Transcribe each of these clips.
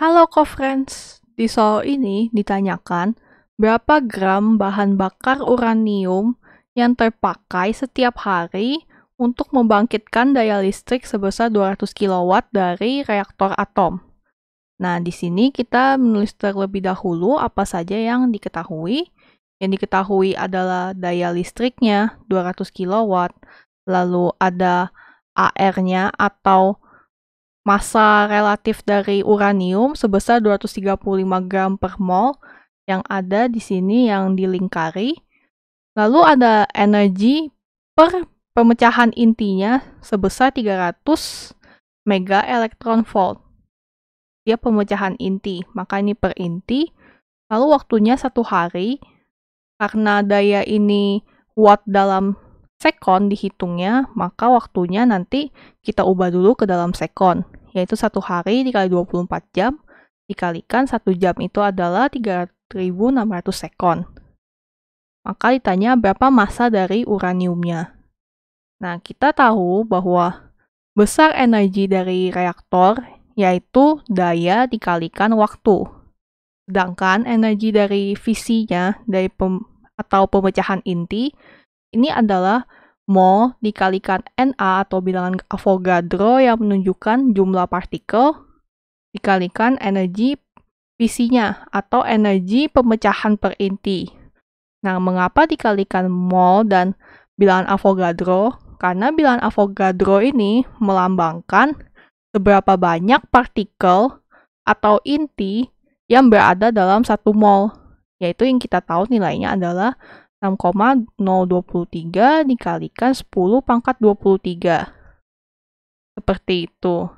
Halo co-friends, di soal ini ditanyakan berapa gram bahan bakar uranium yang terpakai setiap hari untuk membangkitkan daya listrik sebesar 200 kW dari reaktor atom. Nah, di sini kita menulis terlebih dahulu apa saja yang diketahui. Yang diketahui adalah daya listriknya 200 kW, lalu ada AR-nya atau massa relatif dari uranium sebesar 235 gram per mol yang ada di sini yang dilingkari. Lalu ada energi per pemecahan intinya sebesar 300 mega elektron volt. Dia pemecahan inti, maka ini per inti. Lalu waktunya satu hari, karena daya ini watt dalam sekon dihitungnya, maka waktunya nanti kita ubah dulu ke dalam sekon yaitu satu hari dikali 24 jam, dikalikan satu jam itu adalah 3.600 sekon. Maka ditanya berapa masa dari uraniumnya. Nah, kita tahu bahwa besar energi dari reaktor yaitu daya dikalikan waktu. Sedangkan energi dari visinya dari pem atau pemecahan inti ini adalah mo dikalikan NA atau bilangan Avogadro yang menunjukkan jumlah partikel dikalikan energi PC-nya atau energi pemecahan per inti. Nah, mengapa dikalikan mol dan bilangan Avogadro? Karena bilangan Avogadro ini melambangkan seberapa banyak partikel atau inti yang berada dalam satu mol, yaitu yang kita tahu nilainya adalah 6,023 dikalikan 10 pangkat 23. Seperti itu.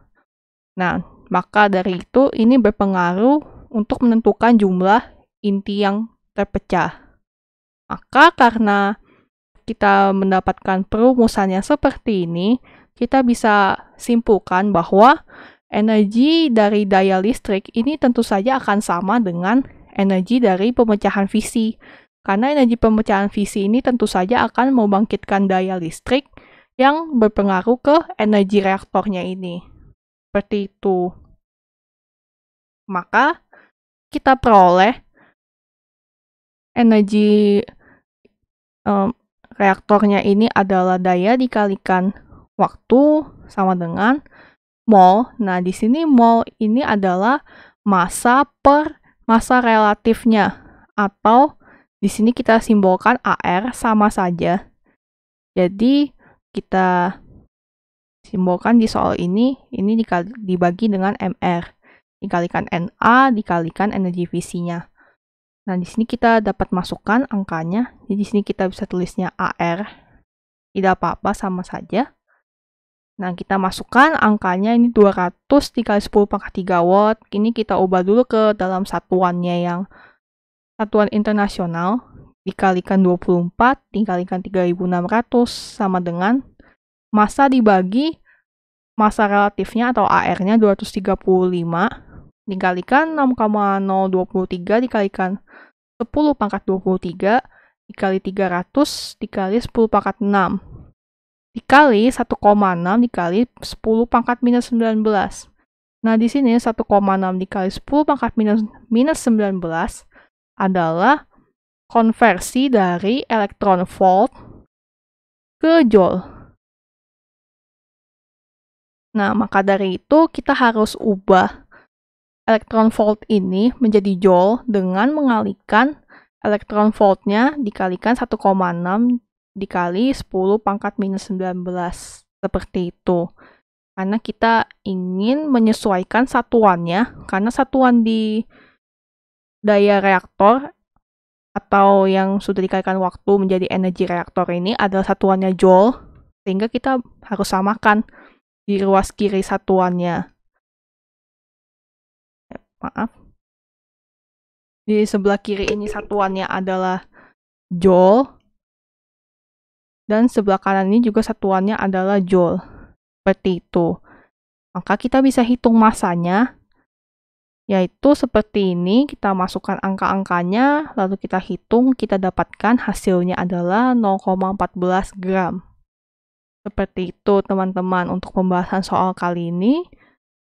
Nah, maka dari itu ini berpengaruh untuk menentukan jumlah inti yang terpecah. Maka karena kita mendapatkan perumusannya seperti ini, kita bisa simpulkan bahwa energi dari daya listrik ini tentu saja akan sama dengan energi dari pemecahan visi karena energi pemecahan visi ini tentu saja akan membangkitkan daya listrik yang berpengaruh ke energi reaktornya ini. Seperti itu. Maka kita peroleh energi um, reaktornya ini adalah daya dikalikan waktu sama dengan mol. Nah, di sini mol ini adalah massa per massa relatifnya atau di sini kita simbolkan AR sama saja. Jadi kita simbolkan di soal ini, ini dibagi dengan MR. Dikalikan NA, dikalikan energi visinya. Nah, di sini kita dapat masukkan angkanya. Jadi di sini kita bisa tulisnya AR. Tidak apa-apa, sama saja. Nah, kita masukkan angkanya ini 200 dikali 10 pangkat 3 watt. Ini kita ubah dulu ke dalam satuannya yang satuan internasional dikalikan 24 dikalikan 3600 sama dengan masa dibagi masa relatifnya atau AR-nya 235 dikalikan 6,023 dikalikan 10 pangkat 23 dikali 300 dikali 10 pangkat 6 dikali 1,6 dikali 10 pangkat minus 19. Nah, di sini 1,6 dikali 10 pangkat minus, minus 19 adalah konversi dari elektron volt ke joule. Nah, maka dari itu kita harus ubah elektron volt ini menjadi joule dengan mengalihkan elektron voltnya dikalikan 1,6 dikali 10 pangkat minus 19 seperti itu karena kita ingin menyesuaikan satuannya karena satuan di daya reaktor atau yang sudah dikaitkan waktu menjadi energi reaktor ini adalah satuannya joule, sehingga kita harus samakan di ruas kiri satuannya. Ya, maaf. Di sebelah kiri ini satuannya adalah joule, dan sebelah kanan ini juga satuannya adalah joule. Seperti itu. Maka kita bisa hitung masanya yaitu seperti ini, kita masukkan angka-angkanya, lalu kita hitung, kita dapatkan hasilnya adalah 0,14 gram. Seperti itu teman-teman untuk pembahasan soal kali ini.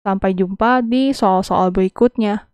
Sampai jumpa di soal-soal berikutnya.